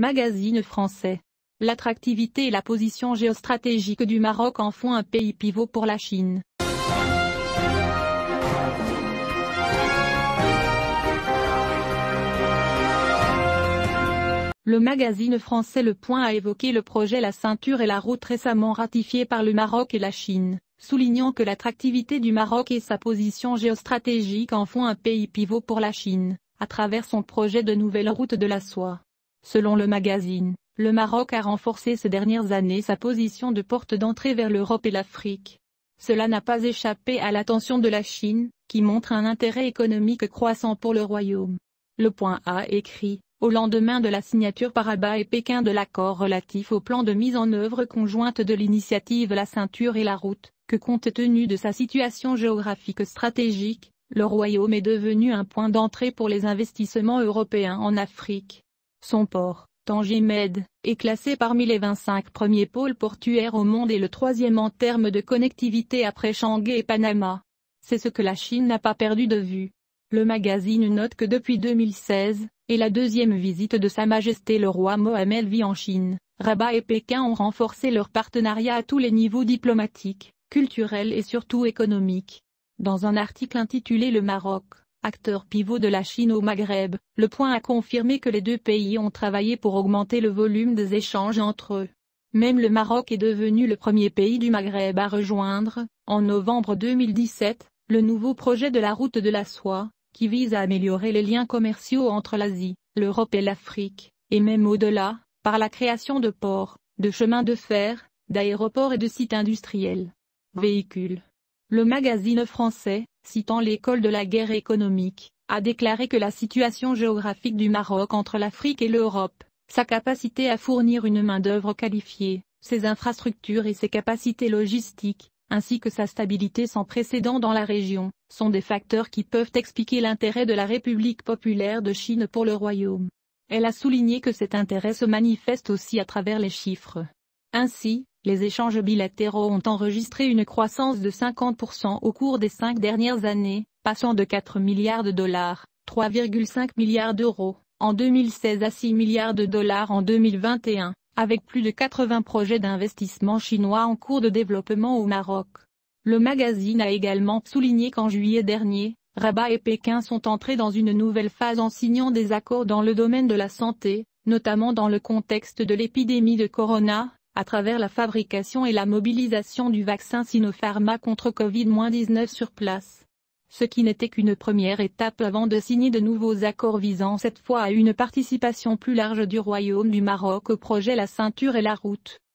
Magazine français. L'attractivité et la position géostratégique du Maroc en font un pays pivot pour la Chine. Le magazine français Le Point a évoqué le projet La ceinture et la route récemment ratifié par le Maroc et la Chine, soulignant que l'attractivité du Maroc et sa position géostratégique en font un pays pivot pour la Chine, à travers son projet de nouvelle route de la soie. Selon le magazine, le Maroc a renforcé ces dernières années sa position de porte d'entrée vers l'Europe et l'Afrique. Cela n'a pas échappé à l'attention de la Chine, qui montre un intérêt économique croissant pour le royaume. Le point A écrit, au lendemain de la signature par Abba et Pékin de l'accord relatif au plan de mise en œuvre conjointe de l'initiative La ceinture et la route, que compte tenu de sa situation géographique stratégique, le royaume est devenu un point d'entrée pour les investissements européens en Afrique. Son port, Tangimed, est classé parmi les 25 premiers pôles portuaires au monde et le troisième en termes de connectivité après Shanghai et Panama. C'est ce que la Chine n'a pas perdu de vue. Le magazine note que depuis 2016, et la deuxième visite de Sa Majesté le roi Mohamed vit en Chine, Rabat et Pékin ont renforcé leur partenariat à tous les niveaux diplomatiques, culturels et surtout économiques. Dans un article intitulé Le Maroc, acteur pivot de la Chine au Maghreb, le point a confirmé que les deux pays ont travaillé pour augmenter le volume des échanges entre eux. Même le Maroc est devenu le premier pays du Maghreb à rejoindre, en novembre 2017, le nouveau projet de la route de la soie, qui vise à améliorer les liens commerciaux entre l'Asie, l'Europe et l'Afrique, et même au-delà, par la création de ports, de chemins de fer, d'aéroports et de sites industriels. Véhicules le magazine français, citant l'école de la guerre économique, a déclaré que la situation géographique du Maroc entre l'Afrique et l'Europe, sa capacité à fournir une main-d'œuvre qualifiée, ses infrastructures et ses capacités logistiques, ainsi que sa stabilité sans précédent dans la région, sont des facteurs qui peuvent expliquer l'intérêt de la République populaire de Chine pour le royaume. Elle a souligné que cet intérêt se manifeste aussi à travers les chiffres. Ainsi, les échanges bilatéraux ont enregistré une croissance de 50% au cours des cinq dernières années, passant de 4 milliards de dollars, 3,5 milliards d'euros, en 2016 à 6 milliards de dollars en 2021, avec plus de 80 projets d'investissement chinois en cours de développement au Maroc. Le magazine a également souligné qu'en juillet dernier, Rabat et Pékin sont entrés dans une nouvelle phase en signant des accords dans le domaine de la santé, notamment dans le contexte de l'épidémie de corona, à travers la fabrication et la mobilisation du vaccin Sinopharma contre Covid-19 sur place. Ce qui n'était qu'une première étape avant de signer de nouveaux accords visant cette fois à une participation plus large du Royaume du Maroc au projet La Ceinture et la Route.